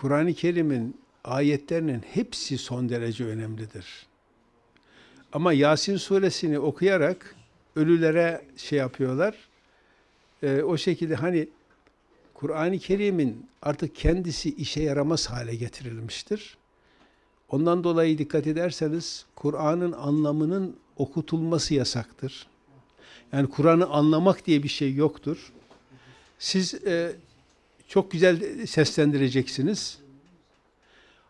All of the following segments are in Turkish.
Kur'an-ı Kerim'in ayetlerinin hepsi son derece önemlidir. Ama Yasin suresini okuyarak ölülere şey yapıyorlar. E, o şekilde hani Kur'an-ı Kerim'in artık kendisi işe yaramaz hale getirilmiştir. Ondan dolayı dikkat ederseniz Kur'an'ın anlamının okutulması yasaktır. Yani Kur'an'ı anlamak diye bir şey yoktur. Siz e, çok güzel seslendireceksiniz.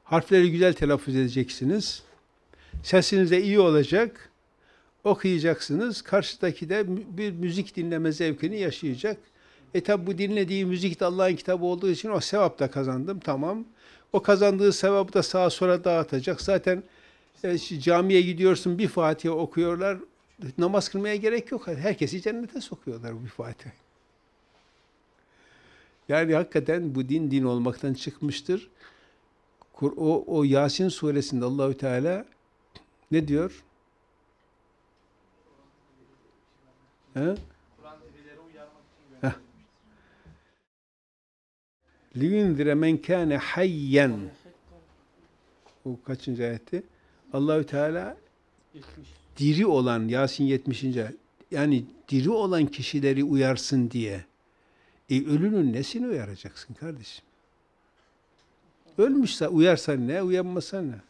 Harfleri güzel telaffuz edeceksiniz. Sesiniz de iyi olacak. Okuyacaksınız. Karşıdaki de bir müzik dinleme zevkini yaşayacak. E tabi bu dinlediği müzik de Allah'ın kitabı olduğu için o sevap da kazandım. Tamam. O kazandığı sevabı da sağa sola dağıtacak. Zaten e, camiye gidiyorsun bir Fatiha okuyorlar. Namaz kılmaya gerek yok. Herkesi cennete sokuyorlar bu Fatiha. Yani hakikaten bu din din olmaktan çıkmıştır. O, o Yasin suresinde Allahü Teala ne diyor? He? liyunzire men kâne hayyen. O kaçıncı ayeti? Allahü Teala 70. diri olan Yasin 70. Yani diri olan kişileri uyarsın diye. E ölünün nesini uyaracaksın kardeşim? Ölmüşse uyarsan ne, uyanmasan ne?